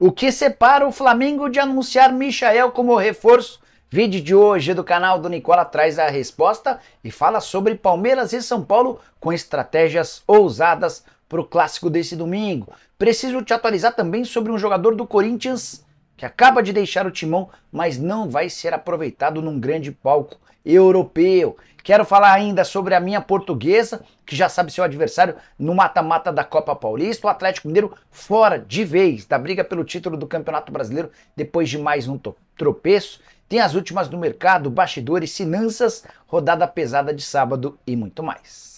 O que separa o Flamengo de anunciar Michael como reforço? Vídeo de hoje do canal do Nicola traz a resposta e fala sobre Palmeiras e São Paulo com estratégias ousadas para o clássico desse domingo. Preciso te atualizar também sobre um jogador do Corinthians que acaba de deixar o timão, mas não vai ser aproveitado num grande palco europeu. Quero falar ainda sobre a minha portuguesa, que já sabe seu adversário no mata-mata da Copa Paulista. O Atlético Mineiro fora de vez da briga pelo título do Campeonato Brasileiro depois de mais um tropeço. Tem as últimas do mercado, bastidores, finanças, rodada pesada de sábado e muito mais.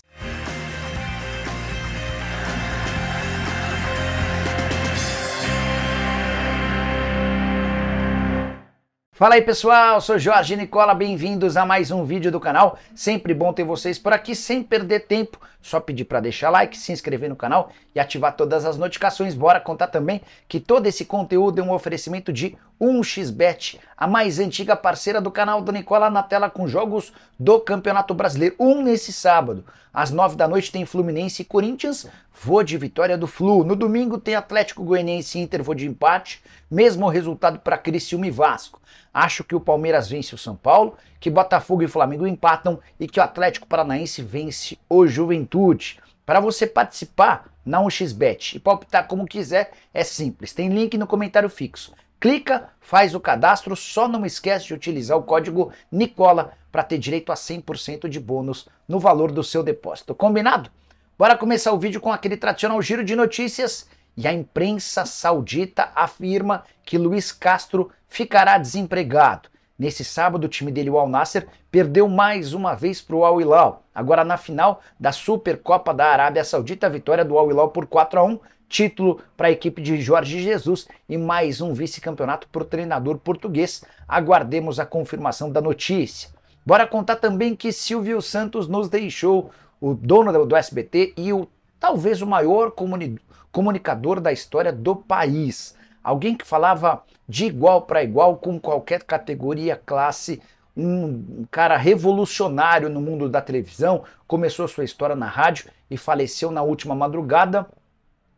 Fala aí pessoal, Eu sou Jorge Nicola, bem-vindos a mais um vídeo do canal. Sempre bom ter vocês por aqui, sem perder tempo. Só pedir para deixar like, se inscrever no canal e ativar todas as notificações. Bora contar também que todo esse conteúdo é um oferecimento de 1xBet, a mais antiga parceira do canal do Nicola na tela com jogos do Campeonato Brasileiro. Um nesse sábado, às nove da noite tem Fluminense e Corinthians, vou de vitória do Flu. No domingo tem Atlético Goianiense e Inter, vou de empate, mesmo resultado para Criciúma e Vasco. Acho que o Palmeiras vence o São Paulo, que Botafogo e Flamengo empatam e que o Atlético Paranaense vence o Juventude. Para você participar na 1xBet e palpitar como quiser, é simples. Tem link no comentário fixo clica, faz o cadastro, só não esquece de utilizar o código Nicola para ter direito a 100% de bônus no valor do seu depósito. Combinado? Bora começar o vídeo com aquele tradicional giro de notícias. E a imprensa saudita afirma que Luiz Castro ficará desempregado. Nesse sábado, o time dele, o Al Nasser, perdeu mais uma vez para o Al Hilal. Agora, na final da Supercopa da Arábia Saudita, a vitória do Al Hilal por 4 a 1 título para a equipe de Jorge Jesus e mais um vice-campeonato para o treinador português. Aguardemos a confirmação da notícia. Bora contar também que Silvio Santos nos deixou, o dono do SBT e o talvez o maior comuni comunicador da história do país. Alguém que falava de igual para igual com qualquer categoria, classe, um cara revolucionário no mundo da televisão, começou sua história na rádio e faleceu na última madrugada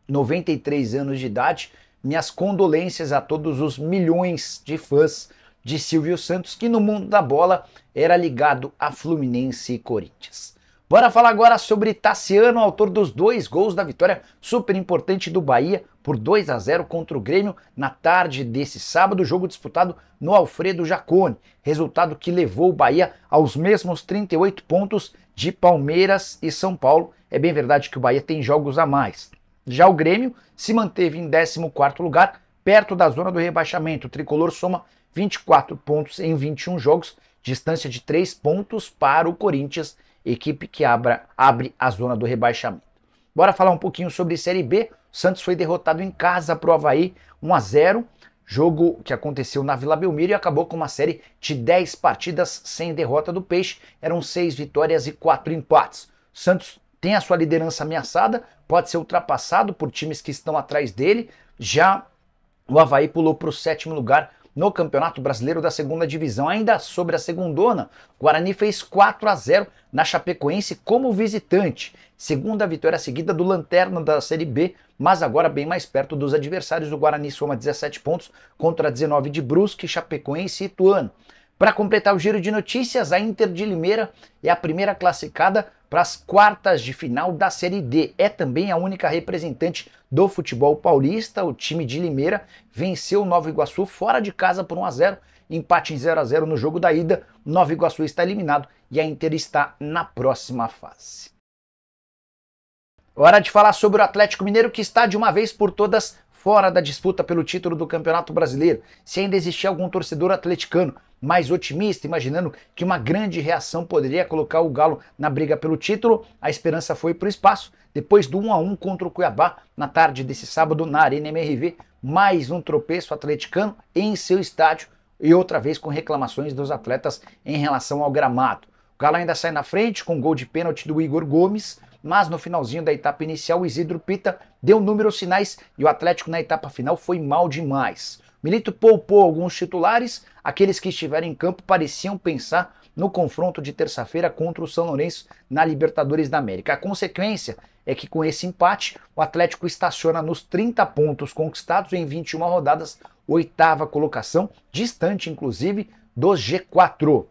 93 anos de idade. Minhas condolências a todos os milhões de fãs de Silvio Santos, que no mundo da bola era ligado a Fluminense e Corinthians. Bora falar agora sobre Tassiano, autor dos dois gols da vitória super importante do Bahia por 2 a 0 contra o Grêmio na tarde desse sábado, jogo disputado no Alfredo Jacone, resultado que levou o Bahia aos mesmos 38 pontos de Palmeiras e São Paulo. É bem verdade que o Bahia tem jogos a mais, já o Grêmio se manteve em 14º lugar, perto da zona do rebaixamento. O tricolor soma 24 pontos em 21 jogos, distância de 3 pontos para o Corinthians, equipe que abra, abre a zona do rebaixamento. Bora falar um pouquinho sobre Série B. Santos foi derrotado em casa para o Havaí 1 a 0 jogo que aconteceu na Vila Belmiro e acabou com uma série de 10 partidas sem derrota do Peixe. Eram 6 vitórias e 4 empates. Santos tem a sua liderança ameaçada, pode ser ultrapassado por times que estão atrás dele. Já o Havaí pulou para o sétimo lugar no Campeonato Brasileiro da Segunda Divisão. Ainda sobre a segundona, Guarani fez 4 a 0 na Chapecoense como visitante. Segunda vitória seguida do Lanterna da Série B, mas agora bem mais perto dos adversários. O Guarani soma 17 pontos contra 19 de Brusque, Chapecoense e Ituano. Para completar o giro de notícias, a Inter de Limeira é a primeira classificada para as quartas de final da Série D. É também a única representante do futebol paulista. O time de Limeira venceu o Nova Iguaçu fora de casa por 1 a 0 empate em 0 a 0 no jogo da ida. Nova Iguaçu está eliminado e a Inter está na próxima fase. Hora de falar sobre o Atlético Mineiro que está de uma vez por todas fora da disputa pelo título do Campeonato Brasileiro, se ainda existia algum torcedor atleticano mais otimista, imaginando que uma grande reação poderia colocar o Galo na briga pelo título, a esperança foi para o espaço. Depois do 1 a 1 contra o Cuiabá, na tarde desse sábado, na Arena MRV, mais um tropeço atleticano em seu estádio e outra vez com reclamações dos atletas em relação ao gramado. O Galo ainda sai na frente com gol de pênalti do Igor Gomes, mas no finalzinho da etapa inicial o Isidro Pita deu números sinais e o Atlético na etapa final foi mal demais. Milito poupou alguns titulares, aqueles que estiveram em campo pareciam pensar no confronto de terça-feira contra o São Lourenço na Libertadores da América. A consequência é que com esse empate, o Atlético estaciona nos 30 pontos conquistados em 21 rodadas, oitava colocação, distante inclusive do G4.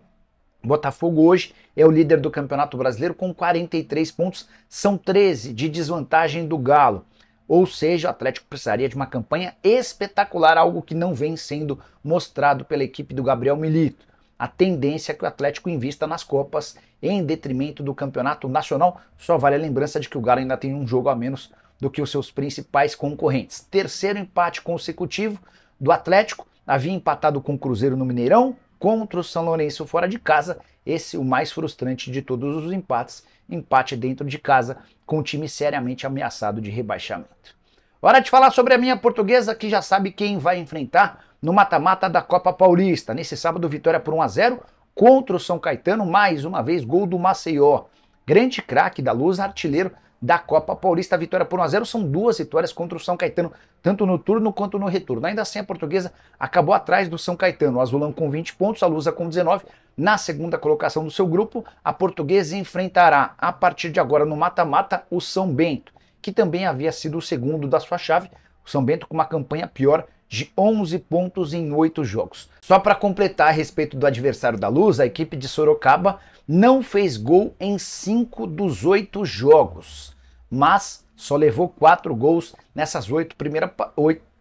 Botafogo hoje é o líder do Campeonato Brasileiro com 43 pontos, são 13 de desvantagem do Galo. Ou seja, o Atlético precisaria de uma campanha espetacular, algo que não vem sendo mostrado pela equipe do Gabriel Milito. A tendência é que o Atlético invista nas Copas em detrimento do Campeonato Nacional. Só vale a lembrança de que o Galo ainda tem um jogo a menos do que os seus principais concorrentes. Terceiro empate consecutivo do Atlético, havia empatado com o Cruzeiro no Mineirão, contra o São Lourenço fora de casa. Esse é o mais frustrante de todos os empates, empate dentro de casa com um time seriamente ameaçado de rebaixamento. Hora de falar sobre a minha portuguesa que já sabe quem vai enfrentar no mata-mata da Copa Paulista. Nesse sábado, vitória por 1 a 0 contra o São Caetano, mais uma vez gol do Maceió. Grande craque da Luz, artilheiro da Copa Paulista. A vitória por 1x0 são duas vitórias contra o São Caetano, tanto no turno quanto no retorno. Ainda assim, a portuguesa acabou atrás do São Caetano. O Azulão com 20 pontos, a Lusa com 19. Na segunda colocação do seu grupo, a portuguesa enfrentará, a partir de agora no mata-mata, o São Bento, que também havia sido o segundo da sua chave. O São Bento com uma campanha pior de 11 pontos em 8 jogos. Só para completar a respeito do adversário da Luz, a equipe de Sorocaba não fez gol em 5 dos 8 jogos, mas só levou 4 gols nessas 8 primeiras,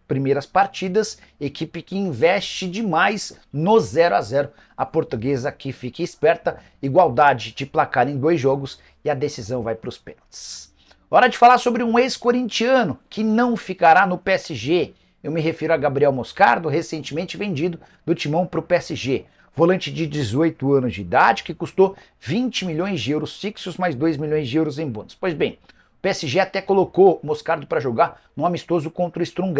primeiras partidas, equipe que investe demais no 0 a 0 A portuguesa aqui fica esperta, igualdade de placar em dois jogos e a decisão vai para os pênaltis. Hora de falar sobre um ex-corintiano que não ficará no PSG eu me refiro a Gabriel Moscardo, recentemente vendido do Timão para o PSG. Volante de 18 anos de idade que custou 20 milhões de euros fixos mais 2 milhões de euros em bônus. Pois bem, o PSG até colocou Moscardo para jogar no amistoso contra o Sturm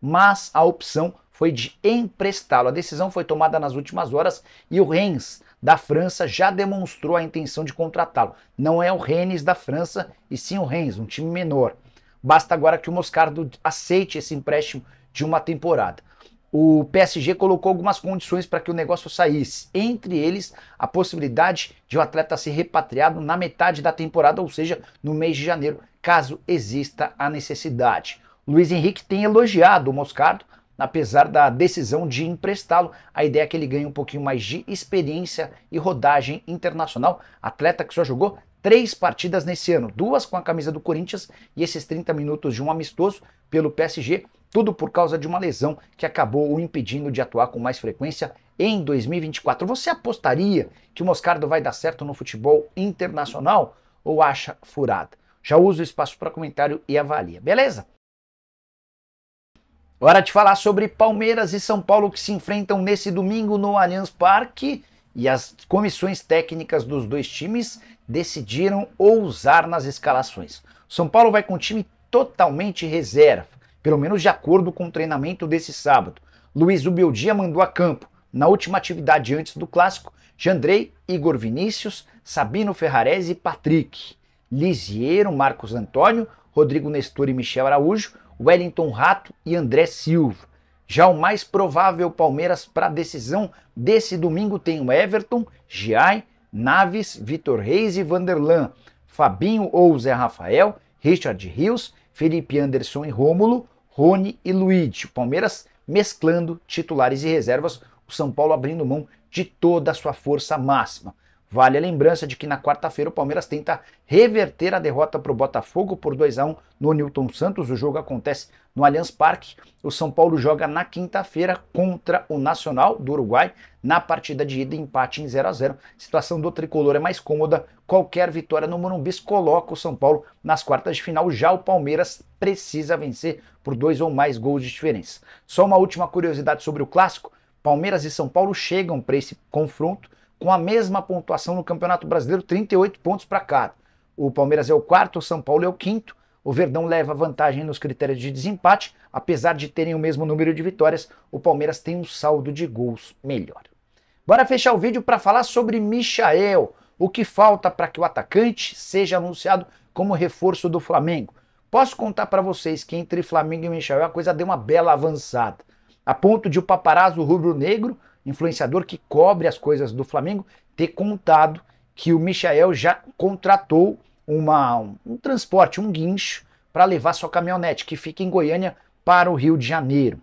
mas a opção foi de emprestá-lo. A decisão foi tomada nas últimas horas e o Rennes da França já demonstrou a intenção de contratá-lo. Não é o Rennes da França, e sim o Rennes, um time menor. Basta agora que o Moscardo aceite esse empréstimo de uma temporada. O PSG colocou algumas condições para que o negócio saísse, entre eles a possibilidade de o um atleta ser repatriado na metade da temporada, ou seja, no mês de janeiro, caso exista a necessidade. Luiz Henrique tem elogiado o Moscardo, apesar da decisão de emprestá-lo. A ideia é que ele ganhe um pouquinho mais de experiência e rodagem internacional. Atleta que só jogou três partidas nesse ano, duas com a camisa do Corinthians e esses 30 minutos de um amistoso pelo PSG, tudo por causa de uma lesão que acabou o impedindo de atuar com mais frequência em 2024. Você apostaria que o Moscardo vai dar certo no futebol internacional ou acha furada? Já usa o espaço para comentário e avalia, beleza? Hora de falar sobre Palmeiras e São Paulo que se enfrentam nesse domingo no Allianz Parque e as comissões técnicas dos dois times decidiram ousar nas escalações. São Paulo vai com um time totalmente reserva, pelo menos de acordo com o treinamento desse sábado. Luiz Ubeldia mandou a campo. Na última atividade antes do clássico, Jandrei, Igor Vinícius, Sabino Ferrarese e Patrick. Lisiero, Marcos Antônio, Rodrigo Nestor e Michel Araújo, Wellington Rato e André Silva. Já o mais provável Palmeiras para a decisão desse domingo tem o Everton, Giai, Naves, Vitor Reis e Vanderlan, Fabinho ou Zé Rafael, Richard Rios, Felipe Anderson e Rômulo, Rony e Luiz. Palmeiras mesclando titulares e reservas, o São Paulo abrindo mão de toda a sua força máxima. Vale a lembrança de que na quarta-feira o Palmeiras tenta reverter a derrota para o Botafogo por 2 a 1 no Newton Santos. O jogo acontece no Allianz Parque. O São Paulo joga na quinta-feira contra o Nacional do Uruguai na partida de ida, empate em 0 a 0. A situação do tricolor é mais cômoda. Qualquer vitória no Morumbi coloca o São Paulo nas quartas de final. Já o Palmeiras precisa vencer por dois ou mais gols de diferença. Só uma última curiosidade sobre o clássico: Palmeiras e São Paulo chegam para esse confronto com a mesma pontuação no Campeonato Brasileiro, 38 pontos para cada. O Palmeiras é o quarto, o São Paulo é o quinto. O Verdão leva vantagem nos critérios de desempate, apesar de terem o mesmo número de vitórias, o Palmeiras tem um saldo de gols melhor. Bora fechar o vídeo para falar sobre Michael. O que falta para que o atacante seja anunciado como reforço do Flamengo? Posso contar para vocês que entre Flamengo e Michael a coisa deu uma bela avançada, a ponto de o paparazzo rubro-negro influenciador que cobre as coisas do Flamengo, ter contado que o Michael já contratou uma, um, um transporte, um guincho, para levar sua caminhonete, que fica em Goiânia, para o Rio de Janeiro.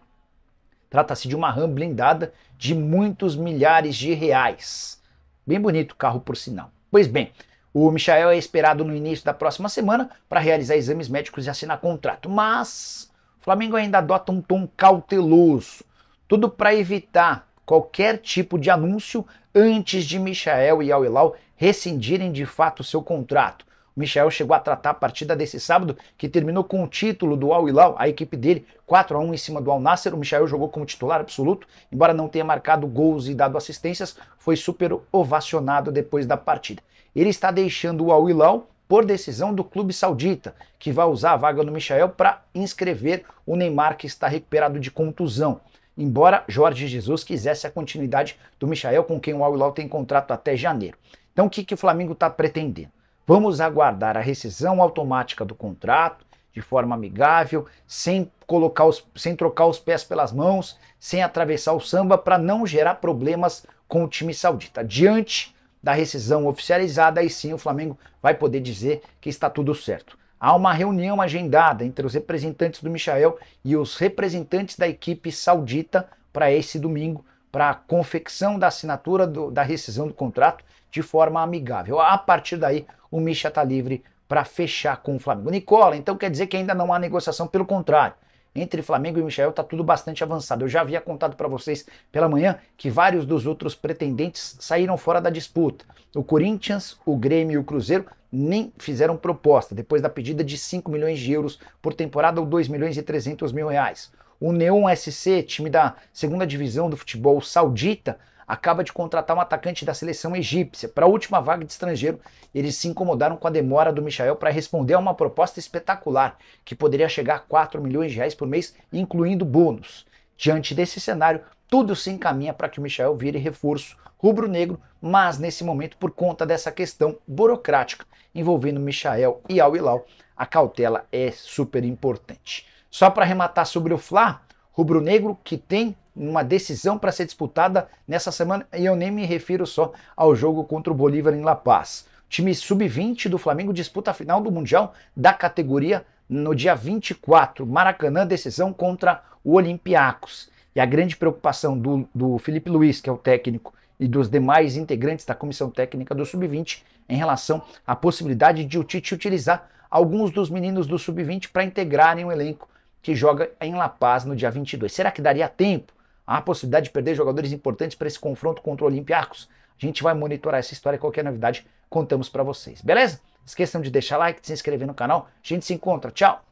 Trata-se de uma RAM blindada de muitos milhares de reais. Bem bonito o carro, por sinal. Pois bem, o Michael é esperado no início da próxima semana para realizar exames médicos e assinar contrato, mas o Flamengo ainda adota um tom cauteloso, tudo para evitar qualquer tipo de anúncio antes de Michael e Al-Hilal rescindirem de fato seu contrato. O Michael chegou a tratar a partida desse sábado, que terminou com o título do Al-Hilal, a equipe dele, 4 a 1 em cima do Al-Nasser. O Michael jogou como titular absoluto, embora não tenha marcado gols e dado assistências, foi super ovacionado depois da partida. Ele está deixando o Al-Hilal por decisão do clube saudita, que vai usar a vaga no Michael para inscrever o Neymar, que está recuperado de contusão embora Jorge Jesus quisesse a continuidade do Michael, com quem o al tem contrato até janeiro. Então o que, que o Flamengo está pretendendo? Vamos aguardar a rescisão automática do contrato, de forma amigável, sem colocar os, sem trocar os pés pelas mãos, sem atravessar o samba para não gerar problemas com o time saudita. Diante da rescisão oficializada, aí sim o Flamengo vai poder dizer que está tudo certo há uma reunião agendada entre os representantes do Michael e os representantes da equipe saudita para esse domingo, para a confecção da assinatura do, da rescisão do contrato de forma amigável. A partir daí, o Michel está livre para fechar com o Flamengo. Nicola, então quer dizer que ainda não há negociação, pelo contrário entre Flamengo e Michel está tudo bastante avançado. Eu já havia contado para vocês pela manhã que vários dos outros pretendentes saíram fora da disputa. O Corinthians, o Grêmio e o Cruzeiro nem fizeram proposta, depois da pedida de 5 milhões de euros por temporada ou 2 milhões e 300 mil reais. O Neon SC, time da segunda divisão do futebol saudita, acaba de contratar um atacante da seleção egípcia. Para a última vaga de estrangeiro, eles se incomodaram com a demora do Michael para responder a uma proposta espetacular, que poderia chegar a 4 milhões de reais por mês, incluindo bônus. Diante desse cenário, tudo se encaminha para que o Michael vire reforço rubro-negro, mas nesse momento, por conta dessa questão burocrática envolvendo Michael e Al Hilal, a cautela é super importante. Só para arrematar sobre o Fla, rubro-negro que tem uma decisão para ser disputada nessa semana, e eu nem me refiro só ao jogo contra o Bolívar em La Paz. O time sub-20 do Flamengo disputa a final do Mundial da categoria no dia 24, Maracanã, decisão contra o Olympiacos. E a grande preocupação do, do Felipe Luiz, que é o técnico, e dos demais integrantes da comissão técnica do Sub-20 em relação à possibilidade de o Tite utilizar alguns dos meninos do Sub-20 para integrarem o elenco que joga em La Paz no dia 22. Será que daria tempo Há a possibilidade de perder jogadores importantes para esse confronto contra o Olympiacos. A gente vai monitorar essa história e qualquer novidade contamos para vocês, beleza? Esqueçam de deixar like, de se inscrever no canal. A gente se encontra. Tchau!